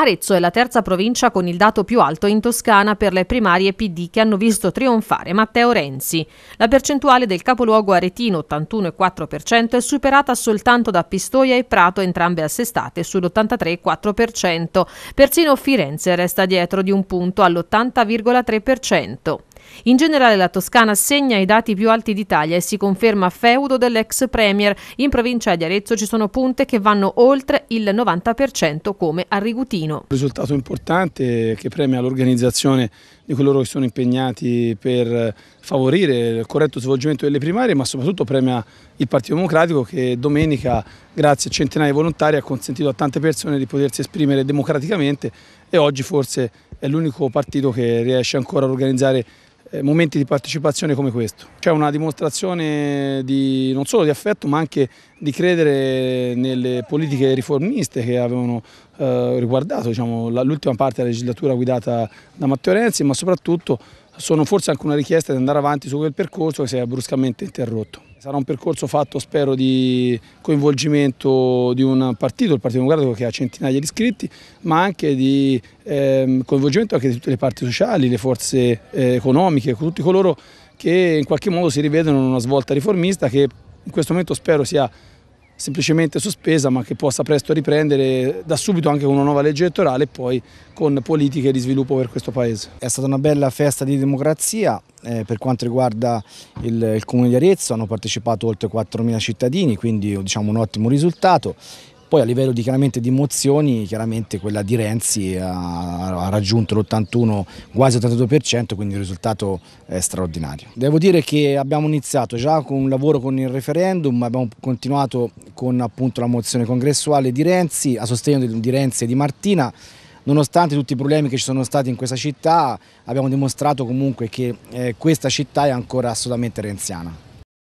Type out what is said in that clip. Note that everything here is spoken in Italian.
Arezzo è la terza provincia con il dato più alto in Toscana per le primarie PD che hanno visto trionfare Matteo Renzi. La percentuale del capoluogo aretino 81,4% è superata soltanto da Pistoia e Prato, entrambe assestate sull'83,4%. Persino Firenze resta dietro di un punto all'80,3%. In generale la Toscana segna i dati più alti d'Italia e si conferma feudo dell'ex Premier. In provincia di Arezzo ci sono punte che vanno oltre il 90% come a Rigutino. Un risultato importante che premia l'organizzazione di coloro che sono impegnati per favorire il corretto svolgimento delle primarie ma soprattutto premia il Partito Democratico che domenica grazie a centinaia di volontari ha consentito a tante persone di potersi esprimere democraticamente e oggi forse è l'unico partito che riesce ancora a organizzare eh, momenti di partecipazione come questo. C'è cioè, una dimostrazione di, non solo di affetto ma anche di credere nelle politiche riformiste che avevano eh, riguardato diciamo, l'ultima parte della legislatura guidata da Matteo Renzi ma soprattutto sono forse anche una richiesta di andare avanti su quel percorso che si è bruscamente interrotto. Sarà un percorso fatto, spero, di coinvolgimento di un partito, il Partito Democratico che ha centinaia di iscritti, ma anche di ehm, coinvolgimento anche di tutte le parti sociali, le forze eh, economiche, tutti coloro che in qualche modo si rivedono in una svolta riformista che in questo momento spero sia semplicemente sospesa ma che possa presto riprendere da subito anche con una nuova legge elettorale e poi con politiche di sviluppo per questo Paese. È stata una bella festa di democrazia eh, per quanto riguarda il, il Comune di Arezzo, hanno partecipato oltre 4.000 cittadini quindi diciamo, un ottimo risultato poi a livello di, chiaramente, di emozioni, chiaramente quella di Renzi ha, ha raggiunto l'81, quasi 82%, quindi il risultato è straordinario. Devo dire che abbiamo iniziato già con un lavoro con il referendum, abbiamo continuato con appunto, la mozione congressuale di Renzi, a sostegno di Renzi e di Martina, nonostante tutti i problemi che ci sono stati in questa città abbiamo dimostrato comunque che eh, questa città è ancora assolutamente renziana.